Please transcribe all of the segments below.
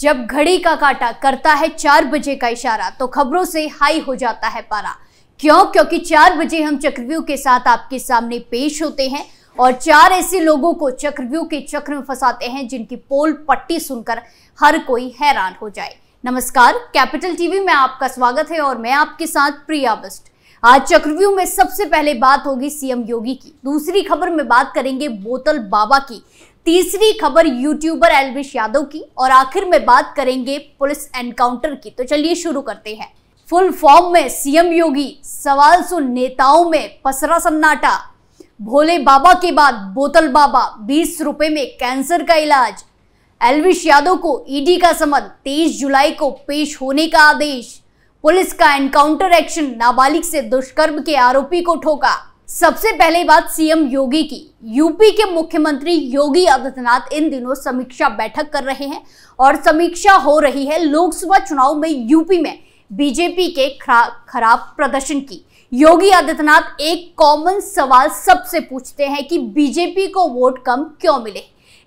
जब घड़ी का काटा करता है चार बजे का इशारा तो खबरों से हाई हो जाता है पारा क्यों क्योंकि चार बजे हम चक्रव्यूह के साथ आपके सामने पेश होते हैं और चार ऐसे लोगों को चक्रव्यूह के चक्र में फंसाते हैं जिनकी पोल पट्टी सुनकर हर कोई हैरान हो जाए नमस्कार कैपिटल टीवी में आपका स्वागत है और मैं आपके साथ प्रिया बस्ट आज चक्रव्यूह में सबसे पहले बात होगी सीएम योगी की दूसरी खबर में बात करेंगे बोतल बाबा की तीसरी खबर यूट्यूबर एलविश यादव की और आखिर में बात करेंगे पुलिस एनकाउंटर की तो चलिए शुरू करते हैं फुल फॉर्म में सीएम योगी सवाल सुन नेताओं में पसरा सन्नाटा भोले बाबा के बाद बोतल बाबा बीस रुपए में कैंसर का इलाज एलविश यादव को ईडी e का समन तेईस जुलाई को पेश होने का आदेश पुलिस का एनकाउंटर एक्शन नाबालिग से दुष्कर्म के आरोपी को ठोका सबसे पहले बात सीएम योगी की यूपी के मुख्यमंत्री योगी आदित्यनाथ इन दिनों समीक्षा बैठक कर रहे हैं और समीक्षा हो रही है लोकसभा चुनाव में यूपी में बीजेपी के खराब प्रदर्शन की योगी आदित्यनाथ एक कॉमन सवाल सबसे पूछते हैं कि बीजेपी को वोट कम क्यों मिले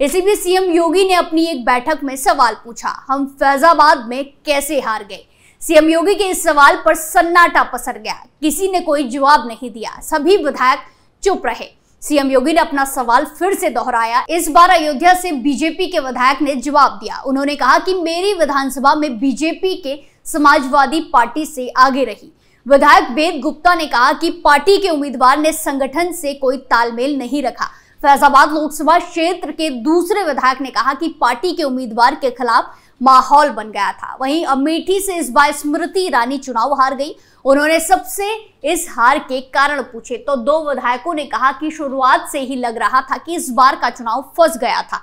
इसी बीच सीएम योगी ने अपनी एक बैठक में सवाल पूछा हम फैजाबाद में कैसे हार गए सीएम योगी के इस सवाल पर सन्नाटा पसर गया किसी ने कोई जवाब नहीं दिया सभी विधायक चुप रहे सीएम योगी ने अपना सवाल फिर से दोहराया इस बार अयोध्या से बीजेपी के विधायक ने जवाब दिया उन्होंने कहा कि मेरी विधानसभा में बीजेपी के समाजवादी पार्टी से आगे रही विधायक वेद गुप्ता ने कहा कि पार्टी के उम्मीदवार ने संगठन से कोई तालमेल नहीं रखा फैजाबाद लोकसभा क्षेत्र के दूसरे विधायक ने कहा कि पार्टी के उम्मीदवार के खिलाफ माहौल बन गया था वहीं अमेठी से इस बार स्मृति ईरानी चुनाव हार गई उन्होंने सबसे इस हार के कारण पूछे तो दो विधायकों ने कहा कि शुरुआत से ही लग रहा था कि इस बार का चुनाव फंस गया था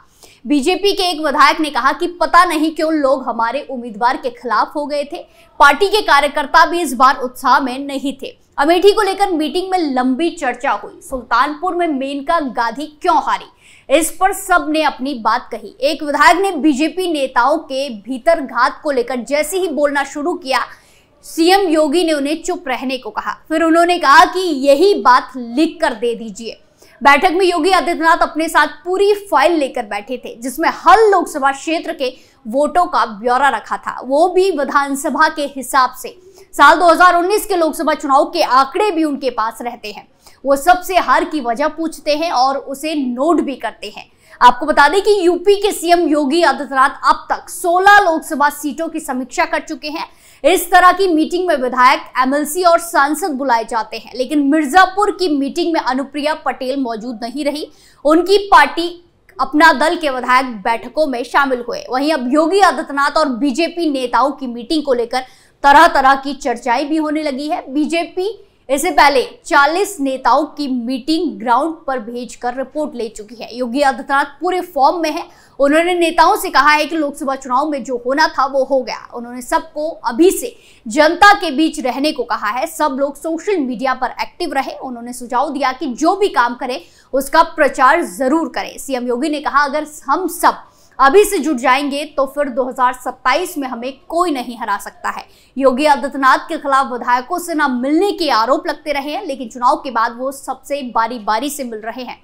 बीजेपी के एक विधायक ने कहा कि पता नहीं क्यों लोग हमारे उम्मीदवार के खिलाफ हो गए थे पार्टी के कार्यकर्ता भी इस बार उत्साह में नहीं थे अमेठी को लेकर मीटिंग में लंबी चर्चा हुई सुल्तानपुर में मेनका गांधी क्यों हारी इस पर सब ने अपनी बात कही एक विधायक ने बीजेपी नेताओं के भीतर घात को लेकर जैसे ही बोलना शुरू किया सीएम योगी ने उन्हें चुप रहने को कहा फिर उन्होंने कहा कि यही बात लिख कर दे दीजिए बैठक में योगी आदित्यनाथ अपने साथ पूरी फाइल लेकर बैठे थे जिसमें हर लोकसभा क्षेत्र के वोटों का ब्यौरा रखा था वो भी विधानसभा के हिसाब से साल 2019 के लोकसभा चुनाव के आंकड़े भी उनके पास रहते हैं वो सबसे हार की वजह पूछते हैं और उसे नोट भी करते हैं आपको बता दें कि यूपी के सीएम योगी आदित्यनाथ अब तक 16 लोकसभा सीटों की समीक्षा कर चुके हैं इस तरह की मीटिंग में विधायक एमएलसी और सांसद बुलाए जाते हैं लेकिन मिर्जापुर की मीटिंग में अनुप्रिया पटेल मौजूद नहीं रही उनकी पार्टी अपना दल के विधायक बैठकों में शामिल हुए वहीं अब योगी आदित्यनाथ और बीजेपी नेताओं की मीटिंग को लेकर तरह तरह की चर्चाएं भी होने लगी है बीजेपी इससे पहले 40 नेताओं की मीटिंग ग्राउंड पर भेजकर रिपोर्ट ले चुकी है योगी आदित्यनाथ पूरे फॉर्म में है उन्होंने नेताओं से कहा है कि लोकसभा चुनाव में जो होना था वो हो गया उन्होंने सबको अभी से जनता के बीच रहने को कहा है सब लोग सोशल मीडिया पर एक्टिव रहे उन्होंने सुझाव दिया कि जो भी काम करें उसका प्रचार जरूर करें सीएम योगी ने कहा अगर हम सब अभी से जुट जाएंगे तो फिर 2027 में हमें कोई नहीं हरा सकता है योगी आदित्यनाथ के खिलाफ विधायकों से न मिलने के आरोप लगते रहे हैं लेकिन चुनाव के बाद वो सबसे बारी बारी से मिल रहे हैं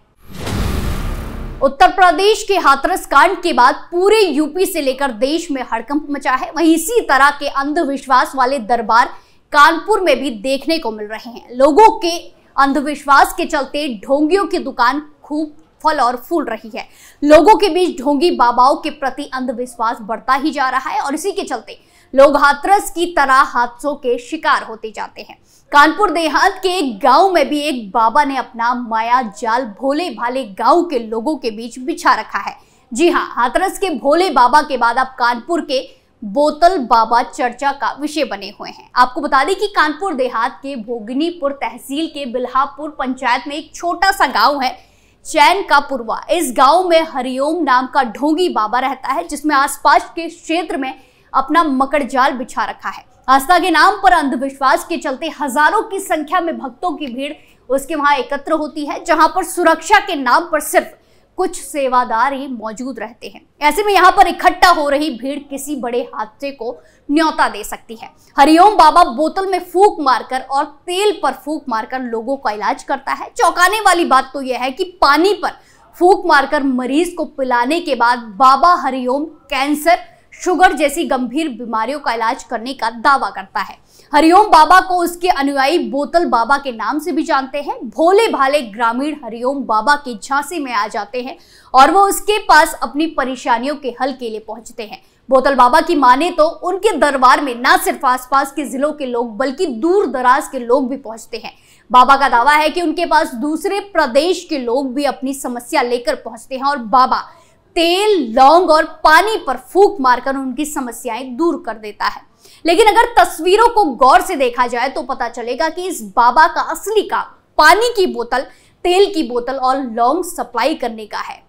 उत्तर प्रदेश के हाथरस कांड के बाद पूरे यूपी से लेकर देश में हड़कंप मचा है वहीं इसी तरह के अंधविश्वास वाले दरबार कानपुर में भी देखने को मिल रहे हैं लोगों के अंधविश्वास के चलते ढोंगियों की दुकान खूब फल और फूल रही है लोगों के बीच ढोंगी बाबाओं के प्रति अंधविश्वास बढ़ता ही जा रहा है और इसी के चलते लोग हाथरस की तरह हादसों के शिकार होते जाते हैं कानपुर देहात के एक गांव में भी एक बाबा ने अपना माया जाल भोले भाले गांव के लोगों के बीच बिछा रखा है जी हाँ हाथरस के भोले बाबा के बाद अब कानपुर के बोतल बाबा चर्चा का विषय बने हुए हैं आपको बता दें कि कानपुर देहात के भोगनीपुर तहसील के बिल्हापुर पंचायत में एक छोटा सा गांव है चैन का पुरवा इस गांव में हरिओम नाम का ढोंगी बाबा रहता है जिसमें आसपास के क्षेत्र में अपना मकड़ जाल बिछा रखा है आस्था के नाम पर अंधविश्वास के चलते हजारों की संख्या में भक्तों की भीड़ उसके वहां एकत्र होती है जहां पर सुरक्षा के नाम पर सिर्फ कुछ सेवादार ही मौजूद रहते हैं ऐसे में यहाँ पर इकट्ठा हो रही भीड़ किसी बड़े हादसे को न्योता दे सकती है हरिओम बाबा बोतल में फूक मारकर और तेल पर फूक मारकर लोगों का इलाज करता है चौंकाने वाली बात तो यह है कि पानी पर फूक मारकर मरीज को पिलाने के बाद बाबा हरिओम कैंसर शुगर जैसी गंभीर बीमारियों का इलाज करने का दावा करता है हरिओम बाबा को उसके अनुयायी बोतल बाबा के नाम से भी जानते हैं भोले भाले ग्रामीण हरिओम बाबा के झांसी में आ जाते हैं और वो उसके पास अपनी परेशानियों के हल के लिए पहुंचते हैं बोतल बाबा की माने तो उनके दरबार में ना सिर्फ आसपास के जिलों के लोग बल्कि दूर दराज के लोग भी पहुंचते हैं बाबा का दावा है कि उनके पास दूसरे प्रदेश के लोग भी अपनी समस्या लेकर पहुंचते हैं और बाबा तेल लौंग और पानी पर फूक मारकर उनकी समस्याएं दूर कर देता है लेकिन अगर तस्वीरों को गौर से देखा जाए तो पता चलेगा कि इस बाबा का असली काम पानी की बोतल तेल की बोतल और लौंग सप्लाई करने का है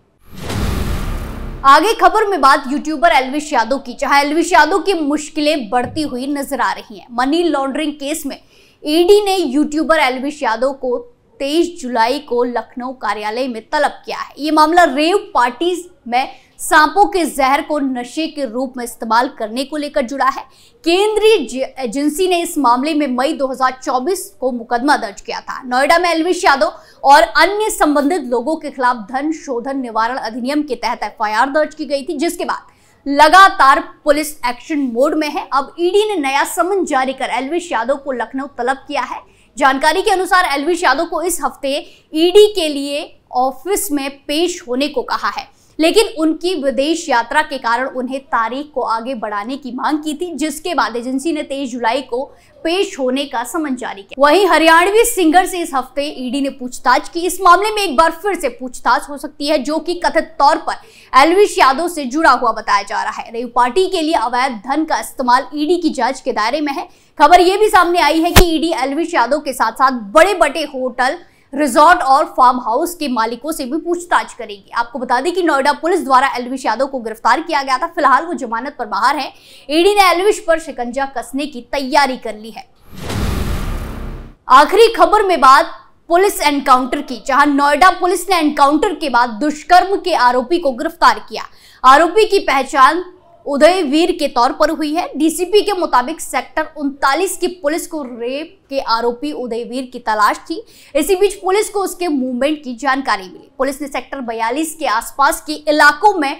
आगे खबर में बात यूट्यूबर एलविश यादव की जहां एलविश यादव की मुश्किलें बढ़ती हुई नजर आ रही हैं मनी लॉन्ड्रिंग केस में ईडी e ने यूट्यूबर एलविश यादव को तेईस जुलाई को लखनऊ कार्यालय में तलब किया है ये मामला रेव पार्टी में सांपों के जहर को नशे के रूप में इस्तेमाल करने को लेकर जुड़ा है केंद्रीय एजेंसी ने इस मामले में मई 2024 को मुकदमा दर्ज किया था नोएडा में एलविश यादव और अन्य संबंधित लोगों के खिलाफ धन शोधन निवारण अधिनियम के तहत एफआईआर दर्ज की गई थी जिसके बाद लगातार पुलिस एक्शन मोड में है अब ईडी ने नया समन जारी कर एलविश यादव को लखनऊ तलब किया है जानकारी के अनुसार एलविश यादव को इस हफ्ते ईडी के लिए ऑफिस में पेश होने को कहा है लेकिन उनकी विदेश यात्रा के कारण उन्हें तारीख को आगे बढ़ाने की मांग की थी जिसके बाद एजेंसी ने तेईस जुलाई को पेश होने का समन जारी किया वहीं हरियाणवी सिंगर से इस हफ्ते ईडी ने पूछताछ की इस मामले में एक बार फिर से पूछताछ हो सकती है जो कि कथित तौर पर एलविश यादव से जुड़ा हुआ बताया जा रहा है रेव पार्टी के लिए अवैध धन का इस्तेमाल ईडी की जांच के दायरे में है खबर यह भी सामने आई है कि ईडी एलविश यादव के साथ साथ बड़े बटे होटल रिजॉर्ट और फार्म हाउस के मालिकों से भी पूछताछ करेगी आपको बता दें कि नोएडा पुलिस द्वारा एलविश यादव को गिरफ्तार किया गया था फिलहाल वो जमानत पर बाहर है ईडी ने एलविश पर शिकंजा कसने की तैयारी कर ली है आखिरी खबर में बात पुलिस एनकाउंटर की जहां नोएडा पुलिस ने एनकाउंटर के बाद दुष्कर्म के आरोपी को गिरफ्तार किया आरोपी की पहचान उदयवीर के तौर पर हुई है डीसीपी के मुताबिक सेक्टर उनतालीस की पुलिस को रेप के आरोपी उदयवीर की तलाश थी इसी बीच पुलिस को उसके मूवमेंट की जानकारी मिली पुलिस ने सेक्टर बयालीस के आसपास के इलाकों में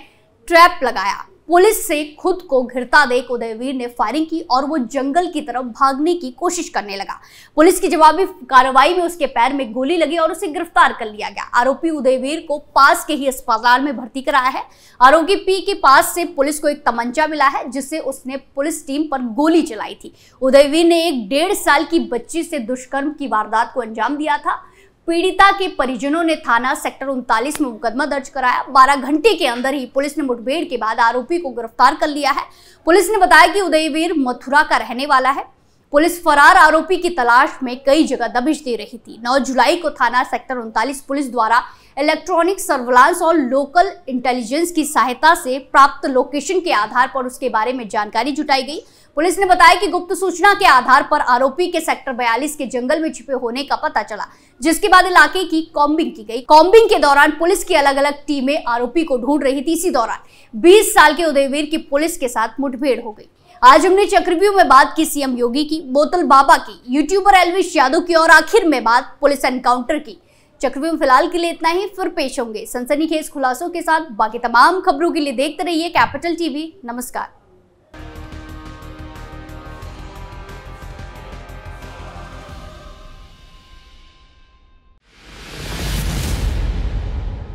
ट्रैप लगाया पुलिस से खुद को घिरता देख उदयवीर ने फायरिंग की और वो जंगल की तरफ भागने की कोशिश करने लगा पुलिस की जवाबी कार्रवाई में उसके पैर में गोली लगी और उसे गिरफ्तार कर लिया गया आरोपी उदयवीर को पास के ही अस्पताल में भर्ती कराया है आरोपी पी के पास से पुलिस को एक तमंचा मिला है जिससे उसने पुलिस टीम पर गोली चलाई थी उदयवीर ने एक डेढ़ साल की बच्ची से दुष्कर्म की वारदात को अंजाम दिया था पीड़िता के परिजनों ने थाना सेक्टर उनतालीस में मुकदमा दर्ज कराया बारह घंटे के अंदर ही पुलिस ने मुठभेड़ के बाद आरोपी को गिरफ्तार कर लिया है पुलिस ने बताया कि उदयवीर मथुरा का रहने वाला है पुलिस फरार आरोपी की तलाश में कई जगह दबिश दे रही थी 9 जुलाई को थाना सेक्टर उनतालीस पुलिस द्वारा इलेक्ट्रॉनिक सर्विलांस और लोकल इंटेलिजेंस की सहायता से प्राप्त लोकेशन के आधार पर उसके बारे में जानकारी जुटाई गई पुलिस ने बताया कि गुप्त सूचना के आधार पर आरोपी के सेक्टर बयालीस के जंगल में छिपे होने का पता चला जिसके बाद इलाके की कॉम्बिंग की गई कॉम्बिंग के दौरान पुलिस की अलग अलग टीमें आरोपी को ढूंढ रही थी इसी दौरान 20 साल के उदयवीर की पुलिस के साथ मुठभेड़ हो गई आज हमने चक्रव्यूह में बात की सीएम योगी की बोतल बाबा की यूट्यूबर एलविश यादव की और आखिर में बात पुलिस एनकाउंटर की चक्रव्यूह फिलहाल के लिए इतना ही फिर पेश होंगे सनसनीखेज खुलासों के साथ बाकी तमाम खबरों के लिए देखते रहिए कैपिटल टीवी नमस्कार